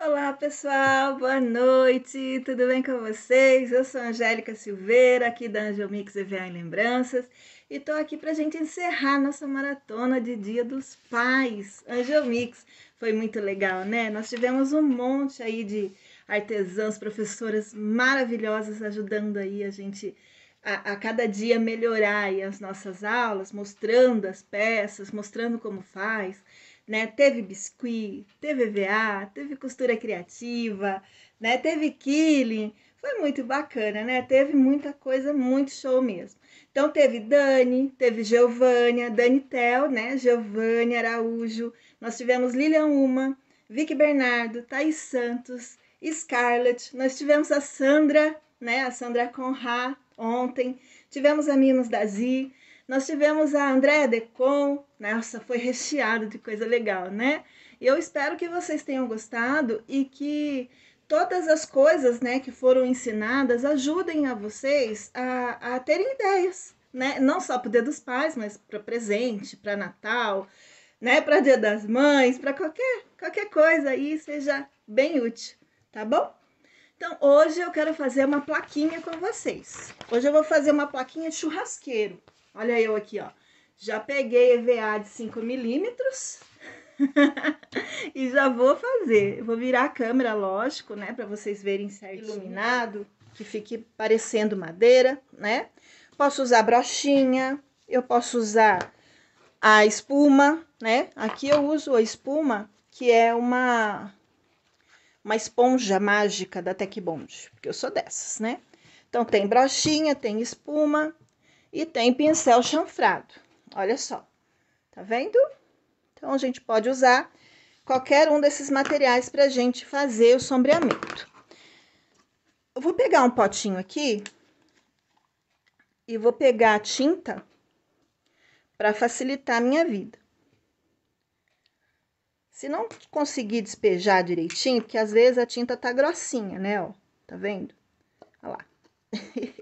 Olá pessoal, boa noite, tudo bem com vocês? Eu sou Angélica Silveira, aqui da Angel Mix EVA em Lembranças, e tô aqui para a gente encerrar nossa maratona de Dia dos Pais. Angel Mix foi muito legal, né? Nós tivemos um monte aí de artesãs, professoras maravilhosas ajudando aí a gente a, a, cada dia melhorar as nossas aulas, mostrando as peças, mostrando como faz né? Teve biscuit, teve VA, teve costura criativa, né? Teve killing, foi muito bacana, né? Teve muita coisa, muito show mesmo. Então teve Dani, teve Giovânia, Dani Tel, né? Giovânia Araújo, nós tivemos Lilian Uma, Vicky Bernardo, Thaís Santos, Scarlett, nós tivemos a Sandra, né? A Sandra Conrá ontem, tivemos a da Dazi, nós tivemos a Andréa Decon, nossa, foi recheado de coisa legal, né? Eu espero que vocês tenham gostado e que todas as coisas né, que foram ensinadas ajudem a vocês a, a terem ideias, né? Não só para o Dia dos Pais, mas para presente, para Natal, né? Para Dia das Mães, para qualquer, qualquer coisa aí seja bem útil, tá bom? Então, hoje eu quero fazer uma plaquinha com vocês. Hoje eu vou fazer uma plaquinha de churrasqueiro. Olha eu aqui, ó. Já peguei EVA de 5 milímetros e já vou fazer. vou virar a câmera, lógico, né? Para vocês verem certinho. Iluminado, que fique parecendo madeira, né? Posso usar brochinha, eu posso usar a espuma, né? Aqui eu uso a espuma, que é uma, uma esponja mágica da Techbond, porque eu sou dessas, né? Então, tem brochinha, tem espuma, e tem pincel chanfrado. Olha só, tá vendo? Então, a gente pode usar qualquer um desses materiais para a gente fazer o sombreamento. Eu vou pegar um potinho aqui e vou pegar a tinta para facilitar a minha vida. Se não conseguir despejar direitinho, porque às vezes a tinta tá grossinha, né, ó, tá vendo? Olha lá.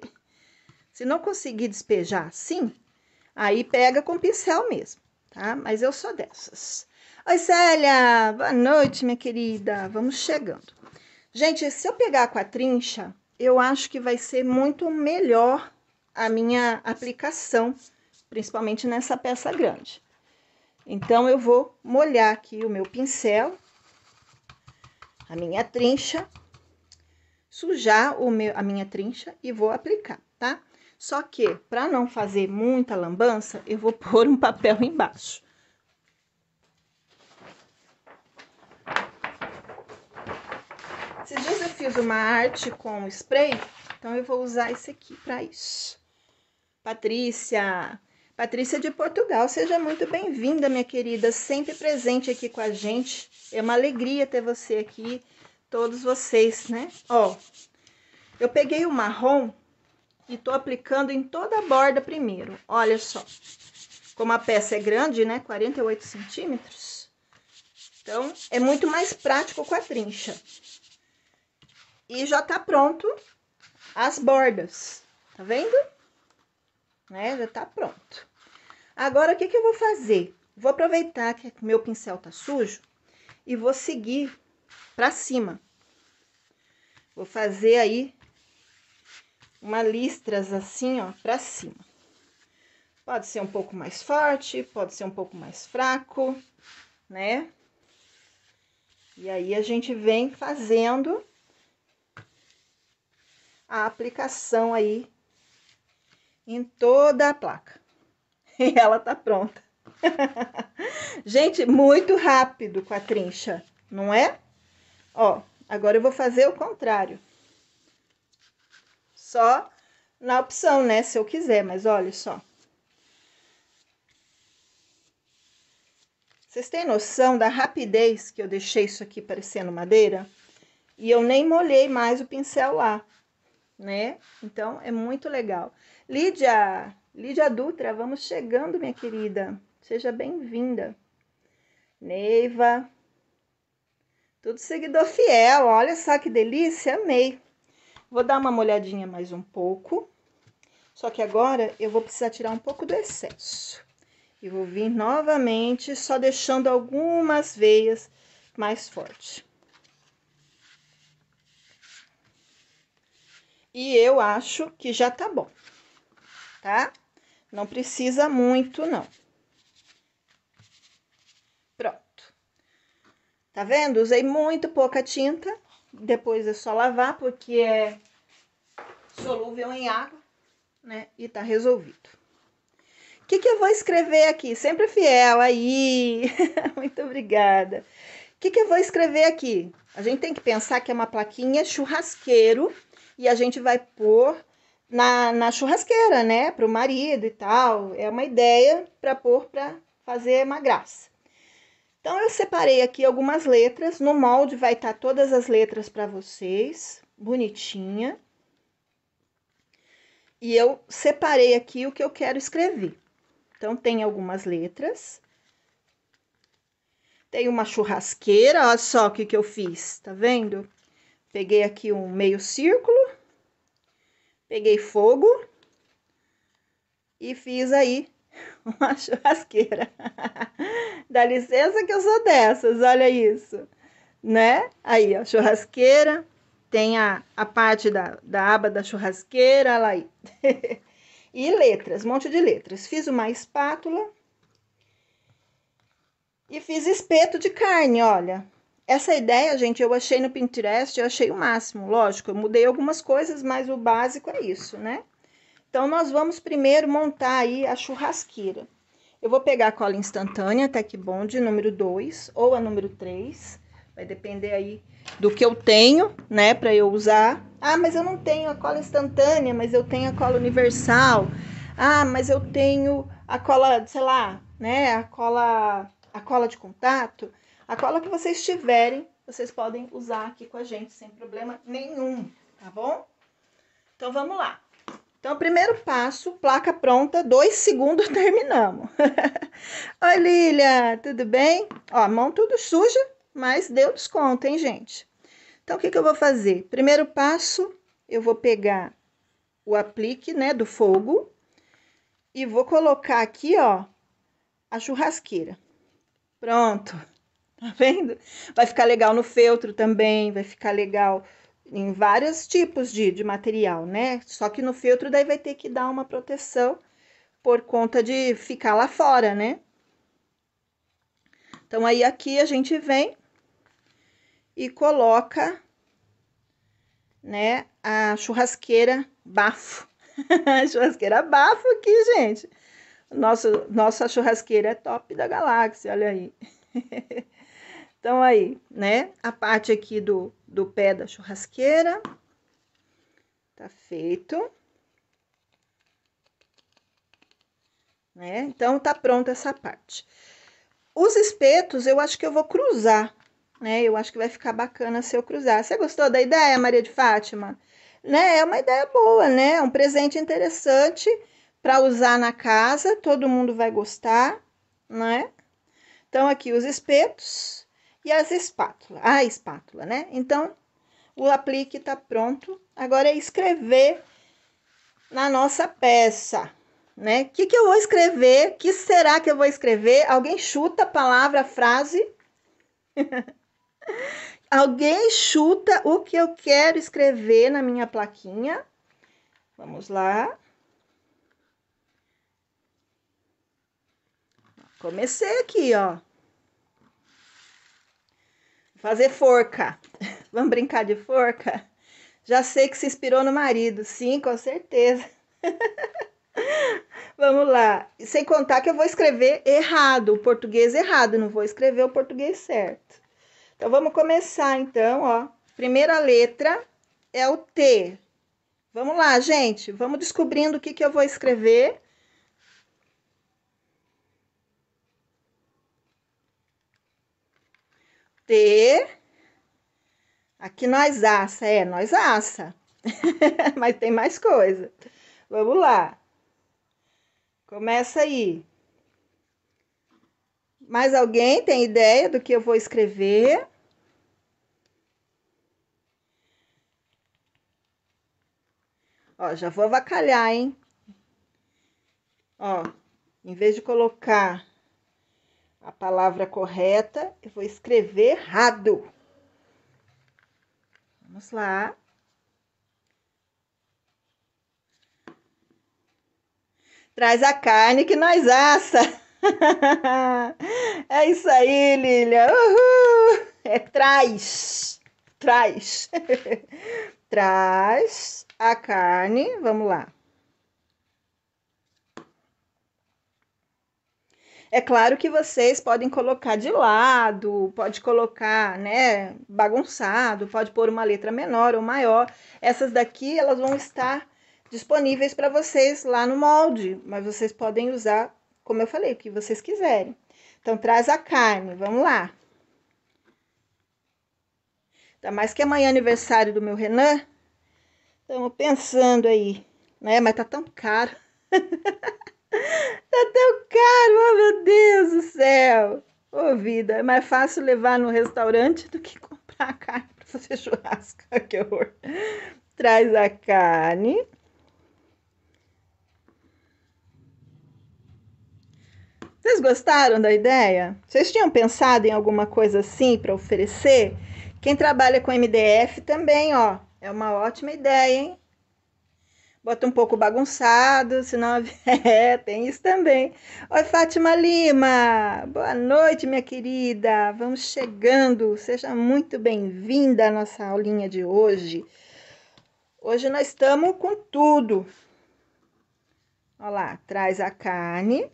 Se não conseguir despejar assim, aí pega com pincel mesmo, tá? Mas eu sou dessas. Oi, Célia! Boa noite, minha querida! Vamos chegando. Gente, se eu pegar com a trincha, eu acho que vai ser muito melhor a minha aplicação, principalmente nessa peça grande. Então, eu vou molhar aqui o meu pincel, a minha trincha, sujar o meu, a minha trincha e vou aplicar, tá? Só que, para não fazer muita lambança, eu vou pôr um papel embaixo. Esses dias eu fiz uma arte com spray, então eu vou usar esse aqui para isso. Patrícia, Patrícia de Portugal, seja muito bem-vinda, minha querida, sempre presente aqui com a gente. É uma alegria ter você aqui, todos vocês, né? Ó, eu peguei o marrom e tô aplicando em toda a borda primeiro. Olha só, como a peça é grande, né, 48 centímetros, então é muito mais prático com a trincha. E já tá pronto as bordas, tá vendo? Né, já tá pronto. Agora, o que que eu vou fazer? Vou aproveitar que meu pincel tá sujo e vou seguir pra cima. Vou fazer aí uma listras assim, ó, para cima. Pode ser um pouco mais forte, pode ser um pouco mais fraco, né? E aí a gente vem fazendo a aplicação aí em toda a placa. E ela tá pronta. gente, muito rápido com a trincha, não é? Ó, agora eu vou fazer o contrário. Só na opção, né? Se eu quiser, mas olha só. Vocês têm noção da rapidez que eu deixei isso aqui parecendo madeira? E eu nem molhei mais o pincel lá, né? Então, é muito legal. Lídia, Lídia Dutra, vamos chegando, minha querida. Seja bem-vinda. Neiva, tudo seguidor fiel, olha só que delícia, amei. Vou dar uma molhadinha mais um pouco. Só que agora eu vou precisar tirar um pouco do excesso. E vou vir novamente, só deixando algumas veias mais fortes. E eu acho que já tá bom, tá? Não precisa muito, não. Pronto. Tá vendo? Usei muito pouca tinta depois é só lavar, porque é solúvel em água, né? E tá resolvido. O que, que eu vou escrever aqui? Sempre fiel aí. Muito obrigada. O que, que eu vou escrever aqui? A gente tem que pensar que é uma plaquinha churrasqueiro e a gente vai pôr na, na churrasqueira, né? Para o marido e tal. É uma ideia para pôr para fazer uma graça. Então, eu separei aqui algumas letras. No molde vai estar tá todas as letras para vocês, bonitinha. E eu separei aqui o que eu quero escrever. Então, tem algumas letras. Tem uma churrasqueira, olha só o que, que eu fiz, tá vendo? Peguei aqui um meio círculo, peguei fogo e fiz aí uma churrasqueira. Dá licença que eu sou dessas, olha isso, né? Aí, ó, churrasqueira, tem a, a parte da, da aba da churrasqueira, olha lá aí. e letras, um monte de letras. Fiz uma espátula e fiz espeto de carne, olha. Essa ideia, gente, eu achei no Pinterest, eu achei o máximo, lógico, eu mudei algumas coisas, mas o básico é isso, né? Então, nós vamos primeiro montar aí a churrasqueira. Eu vou pegar a cola instantânea, Tec Bond número 2 ou a número 3. Vai depender aí do que eu tenho, né, para eu usar. Ah, mas eu não tenho a cola instantânea, mas eu tenho a cola universal. Ah, mas eu tenho a cola, sei lá, né, a cola, a cola de contato. A cola que vocês tiverem, vocês podem usar aqui com a gente sem problema nenhum, tá bom? Então, vamos lá. Então, primeiro passo, placa pronta, dois segundos, terminamos. Oi, Lilia, tudo bem? Ó, mão tudo suja, mas deu desconto, hein, gente? Então, o que, que eu vou fazer? Primeiro passo, eu vou pegar o aplique, né, do fogo e vou colocar aqui, ó, a churrasqueira. Pronto. Tá vendo? Vai ficar legal no feltro também, vai ficar legal em vários tipos de, de material, né? Só que no feltro daí vai ter que dar uma proteção por conta de ficar lá fora, né? Então, aí aqui a gente vem e coloca, né, a churrasqueira bafo. churrasqueira bafo aqui, gente. Nosso, nossa churrasqueira é top da galáxia, olha aí. Então, aí, né? A parte aqui do, do pé da churrasqueira. Tá feito. Né? Então, tá pronta essa parte. Os espetos, eu acho que eu vou cruzar, né? Eu acho que vai ficar bacana se eu cruzar. Você gostou da ideia, Maria de Fátima? Né? É uma ideia boa, né? É um presente interessante para usar na casa, todo mundo vai gostar, né? Então, aqui os espetos e as espátulas, a espátula, né? Então, o aplique tá pronto. Agora é escrever na nossa peça, né? O que, que eu vou escrever? O que será que eu vou escrever? Alguém chuta a palavra, a frase? Alguém chuta o que eu quero escrever na minha plaquinha? Vamos lá. Comecei aqui, ó fazer forca. Vamos brincar de forca? Já sei que se inspirou no marido. Sim, com certeza. Vamos lá. Sem contar que eu vou escrever errado, o português errado, não vou escrever o português certo. Então vamos começar então, ó. Primeira letra é o T. Vamos lá, gente. Vamos descobrindo o que, que eu vou escrever ter. Aqui nós assa, é, nós assa. Mas tem mais coisa. Vamos lá. Começa aí. Mais alguém tem ideia do que eu vou escrever? Ó, já vou avacalhar, hein? Ó, em vez de colocar a palavra correta, eu vou escrever errado. Vamos lá. Traz a carne que nós assa. é isso aí, Lilia. Uhul! É traz. Traz. traz a carne. Vamos lá. É claro que vocês podem colocar de lado, pode colocar, né, bagunçado, pode pôr uma letra menor ou maior. Essas daqui elas vão estar disponíveis para vocês lá no molde, mas vocês podem usar, como eu falei, o que vocês quiserem. Então traz a carne, vamos lá. Ainda mais que amanhã é aniversário do meu Renan. Estamos pensando aí, né? Mas tá tão caro. Tá tão caro, oh meu Deus do céu! Ô oh, vida, é mais fácil levar no restaurante do que comprar a carne para fazer churrasco. que horror! Traz a carne. Vocês gostaram da ideia? Vocês tinham pensado em alguma coisa assim para oferecer? Quem trabalha com MDF também, ó, é uma ótima ideia, hein? bota um pouco bagunçado, senão é, tem isso também. Oi, Fátima Lima, boa noite, minha querida. Vamos chegando, seja muito bem-vinda à nossa aulinha de hoje. Hoje nós estamos com tudo. Olha lá, traz a carne.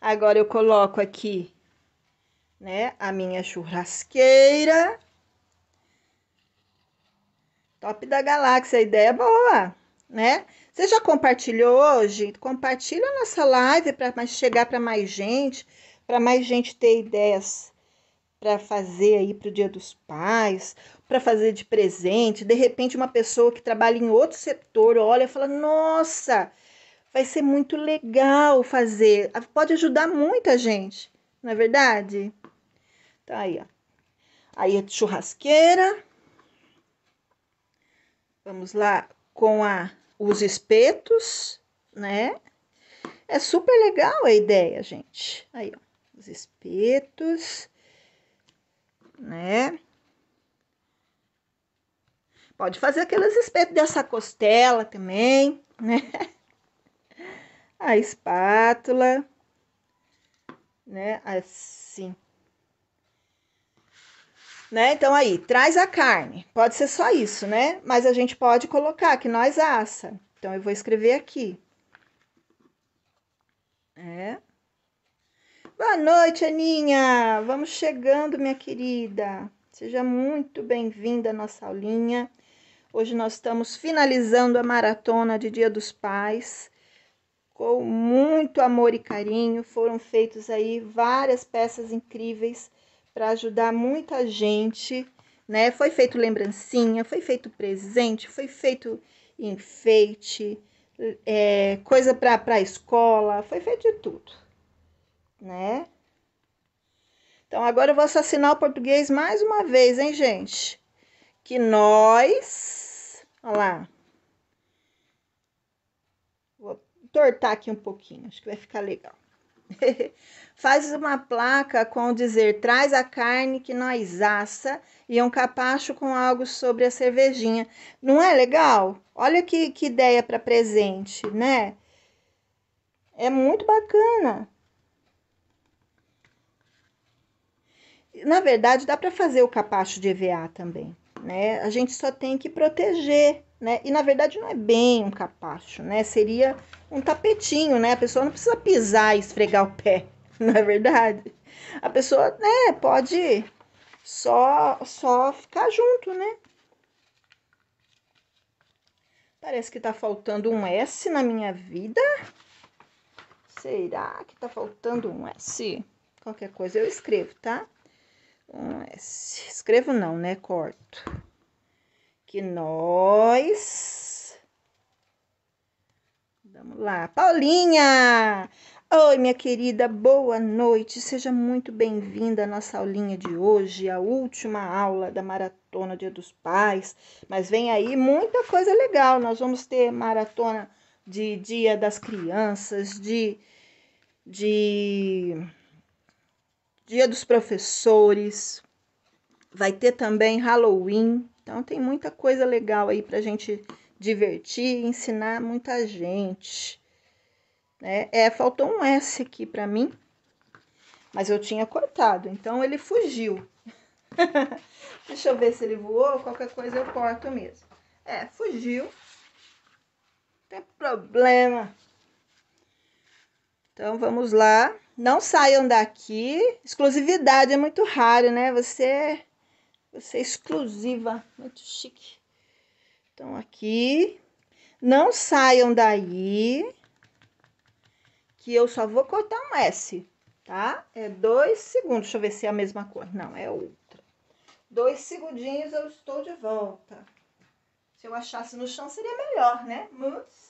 Agora eu coloco aqui, né, a minha churrasqueira. Top da galáxia, ideia é boa, né? Você já compartilhou hoje? Compartilha a nossa live para chegar para mais gente, para mais gente ter ideias para fazer aí para o Dia dos Pais, para fazer de presente. De repente, uma pessoa que trabalha em outro setor olha e fala: Nossa, vai ser muito legal fazer. Pode ajudar muita gente, não é verdade? Tá aí, ó. Aí a é churrasqueira, Vamos lá com a os espetos, né? É super legal a ideia, gente. Aí, ó, os espetos, né? Pode fazer aqueles espetos dessa costela também, né? A espátula, né? Assim. Né? Então aí, traz a carne. Pode ser só isso, né? Mas a gente pode colocar que nós assa. Então eu vou escrever aqui. É. Boa noite, Aninha. Vamos chegando, minha querida. Seja muito bem-vinda à nossa aulinha. Hoje nós estamos finalizando a maratona de Dia dos Pais. Com muito amor e carinho, foram feitos aí várias peças incríveis para ajudar muita gente, né? Foi feito lembrancinha, foi feito presente, foi feito enfeite, é, coisa para a escola, foi feito de tudo, né? Então agora eu vou assassinar o português mais uma vez, hein, gente? Que nós, olha lá, vou tortar aqui um pouquinho, acho que vai ficar legal. Faz uma placa com dizer: traz a carne que nós assa e um capacho com algo sobre a cervejinha. Não é legal? Olha que, que ideia para presente, né? É muito bacana. Na verdade, dá para fazer o capacho de EVA também, né? A gente só tem que proteger né? E na verdade não é bem um capacho, né? Seria um tapetinho, né? A pessoa não precisa pisar e esfregar o pé, na é verdade? A pessoa, né, pode só só ficar junto, né? Parece que tá faltando um S na minha vida. Será que tá faltando um S? Qualquer coisa eu escrevo, tá? Um S. Escrevo não, né? Corto que nós. Vamos lá, Paulinha! Oi, minha querida, boa noite. Seja muito bem-vinda à nossa aulinha de hoje, a última aula da maratona Dia dos Pais. Mas vem aí muita coisa legal. Nós vamos ter maratona de Dia das Crianças, de, de Dia dos Professores. Vai ter também Halloween. Então tem muita coisa legal aí para gente divertir, ensinar muita gente. Né? É, faltou um S aqui para mim, mas eu tinha cortado, então ele fugiu. Deixa eu ver se ele voou, qualquer coisa eu corto mesmo. É, fugiu. Não tem problema. Então vamos lá. Não saiam daqui. Exclusividade é muito raro, né? Você Vai ser exclusiva, muito chique. Então, aqui. Não saiam daí, que eu só vou cortar um S, tá? É dois segundos. Deixa eu ver se é a mesma cor. Não, é outra. Dois segundinhos eu estou de volta. Se eu achasse no chão, seria melhor, né? Mas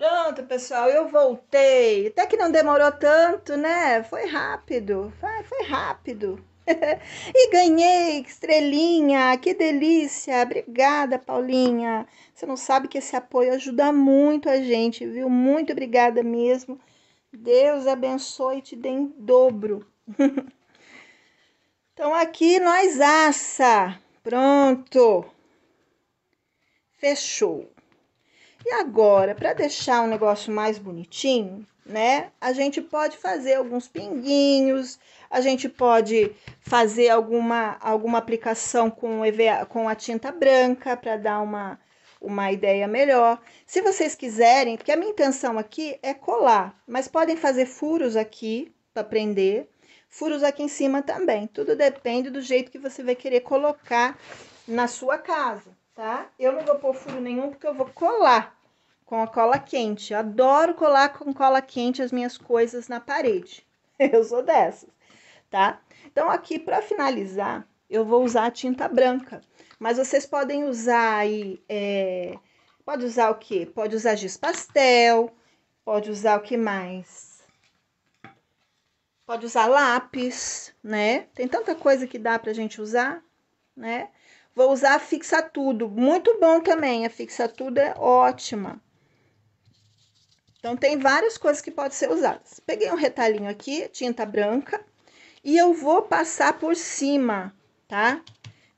Pronto, pessoal, eu voltei. Até que não demorou tanto, né? Foi rápido, foi, foi rápido. e ganhei estrelinha, que delícia! Obrigada, Paulinha. Você não sabe que esse apoio ajuda muito a gente, viu? Muito obrigada mesmo. Deus abençoe e te dê em dobro. então aqui nós assa. Pronto. Fechou. E agora, para deixar o um negócio mais bonitinho, né? A gente pode fazer alguns pinguinhos, a gente pode fazer alguma, alguma aplicação com, EVA, com a tinta branca para dar uma, uma ideia melhor. Se vocês quiserem, porque a minha intenção aqui é colar, mas podem fazer furos aqui para prender, furos aqui em cima também. Tudo depende do jeito que você vai querer colocar na sua casa tá? Eu não vou pôr furo nenhum porque eu vou colar com a cola quente. Eu adoro colar com cola quente as minhas coisas na parede. Eu sou dessas, tá? Então, aqui para finalizar, eu vou usar a tinta branca. Mas vocês podem usar aí. É... Pode usar o que? Pode usar giz pastel, pode usar o que mais? Pode usar lápis, né? Tem tanta coisa que dá pra gente usar, né? Vou usar a fixa tudo, muito bom também, a fixa tudo é ótima. Então, tem várias coisas que podem ser usadas. Peguei um retalhinho aqui, tinta branca, e eu vou passar por cima, tá?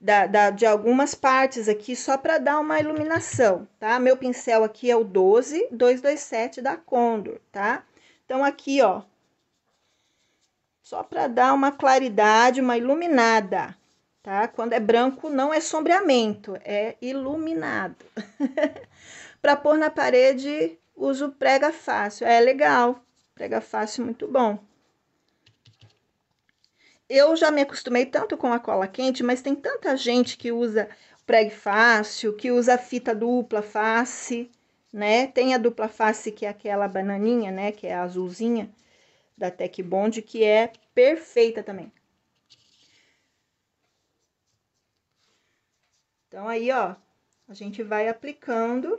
Da, da de algumas partes aqui, só para dar uma iluminação, tá? Meu pincel aqui é o 12 227 da Condor, tá? Então, aqui, ó, só para dar uma claridade, uma iluminada tá? Quando é branco, não é sombreamento, é iluminado. Para pôr na parede, uso prega fácil. É legal, prega fácil, muito bom. Eu já me acostumei tanto com a cola quente, mas tem tanta gente que usa pregue fácil, que usa fita dupla face, né? Tem a dupla face que é aquela bananinha, né? Que é a azulzinha da Tec Bond, que é perfeita também. Então, aí, ó, a gente vai aplicando.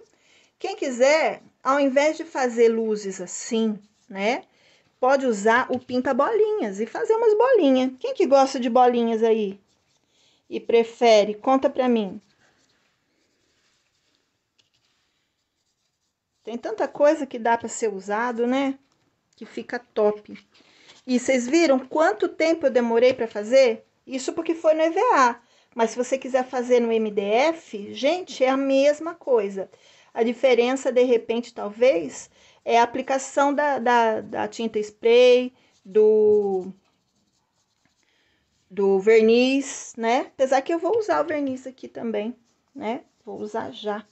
Quem quiser, ao invés de fazer luzes assim, né? Pode usar o pinta-bolinhas e fazer umas bolinhas. Quem que gosta de bolinhas aí? E prefere? Conta pra mim. Tem tanta coisa que dá para ser usado, né? Que fica top. E vocês viram quanto tempo eu demorei para fazer? Isso porque foi no EVA. Mas se você quiser fazer no MDF, gente, é a mesma coisa. A diferença, de repente, talvez, é a aplicação da, da, da tinta spray, do, do verniz, né? Apesar que eu vou usar o verniz aqui também, né? Vou usar já.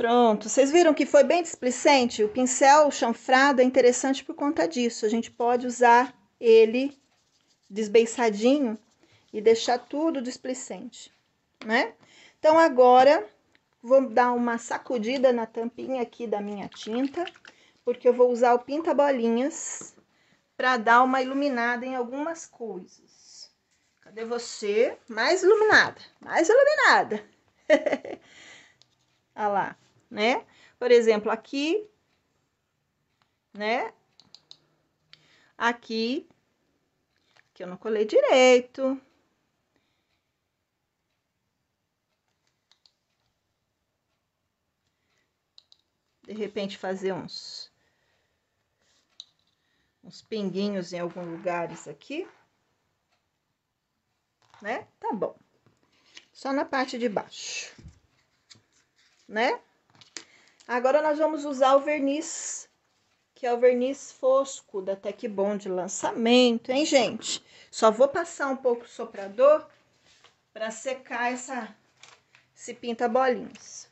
Pronto, vocês viram que foi bem displicente? O pincel chanfrado é interessante por conta disso. A gente pode usar ele desbeiçadinho e deixar tudo displicente, né? Então, agora, vou dar uma sacudida na tampinha aqui da minha tinta, porque eu vou usar o pinta-bolinhas para dar uma iluminada em algumas coisas. Cadê você? Mais iluminada, mais iluminada. Olha lá né? Por exemplo, aqui, né? Aqui, que eu não colei direito. De repente, fazer uns, uns pinguinhos em alguns lugares aqui. Né? Tá bom. Só na parte de baixo. Né? Agora nós vamos usar o verniz, que é o verniz fosco da Tec Bom de lançamento, hein, gente? Só vou passar um pouco o soprador para secar essa se pinta bolinhas.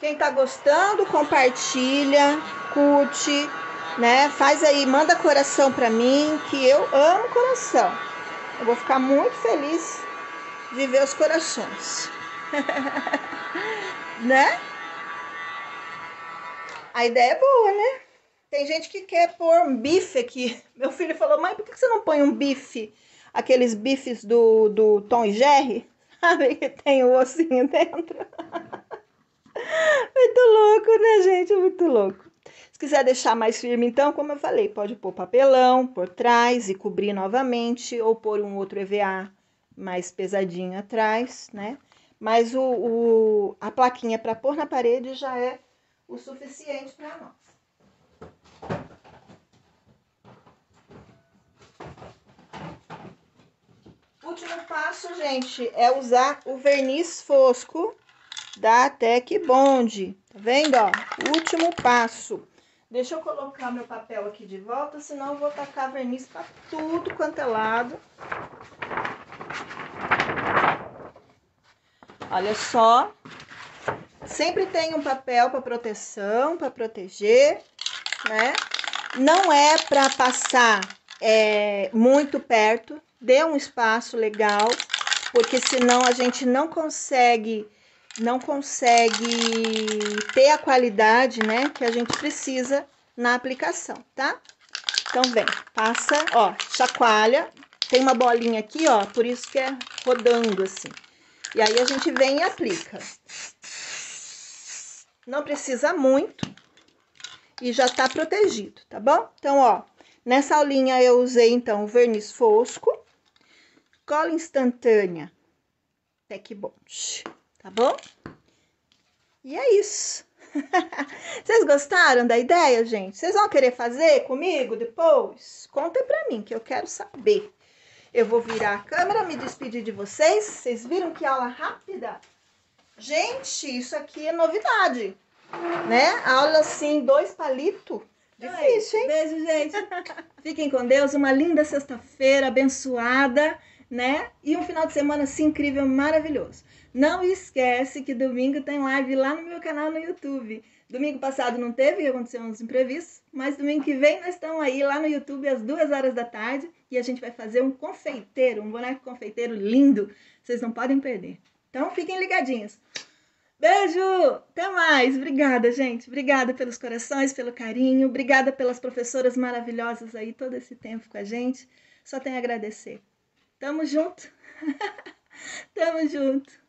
Quem tá gostando, compartilha, curte, né? Faz aí, manda coração para mim, que eu amo coração. Eu vou ficar muito feliz viver os corações. né? A ideia é boa, né? Tem gente que quer pôr um bife aqui. Meu filho falou, mãe, por que você não põe um bife? Aqueles bifes do, do Tom e Jerry, sabe? Ah, que tem o ossinho dentro. muito louco, né, gente? Muito louco. Se quiser deixar mais firme, então, como eu falei, pode pôr papelão por trás e cobrir novamente, ou pôr um outro EVA mais pesadinho atrás, né? Mas o, o a plaquinha para pôr na parede já é o suficiente para nós. Último passo, gente, é usar o verniz fosco da Tec Bond. Tá vendo, ó? Último passo. Deixa eu colocar meu papel aqui de volta, senão eu vou tacar verniz para tudo quanto é lado. Olha só. Sempre tem um papel para proteção, para proteger, né? Não é para passar é, muito perto, dê um espaço legal, porque senão a gente não consegue não consegue ter a qualidade, né, que a gente precisa na aplicação, tá? Então vem, passa, ó, chacoalha, tem uma bolinha aqui, ó, por isso que é rodando assim. E aí a gente vem e aplica. Não precisa muito e já tá protegido, tá bom? Então, ó, nessa aulinha eu usei, então, o verniz fosco, cola instantânea, Tech Bond, tá bom? E é isso. Vocês gostaram da ideia, gente? Vocês vão querer fazer comigo depois? Conta pra mim, que eu quero saber. Eu vou virar a câmera, me despedir de vocês. Vocês viram que aula rápida? Gente, isso aqui é novidade, né? Aula assim, dois palitos. Difícil, hein? Beijo, gente. Fiquem com Deus. Uma linda sexta-feira, abençoada, né? E um final de semana assim incrível, maravilhoso. Não esquece que domingo tem live lá no meu canal no YouTube. Domingo passado não teve, aconteceu uns imprevistos, mas domingo que vem nós estamos aí lá no YouTube às duas horas da tarde e a gente vai fazer um confeiteiro, um boneco confeiteiro lindo. Vocês não podem perder. Então fiquem ligadinhos. Beijo! Até mais! Obrigada, gente. Obrigada pelos corações, pelo carinho. Obrigada pelas professoras maravilhosas aí todo esse tempo com a gente. Só tenho a agradecer. Tamo junto! Tamo junto!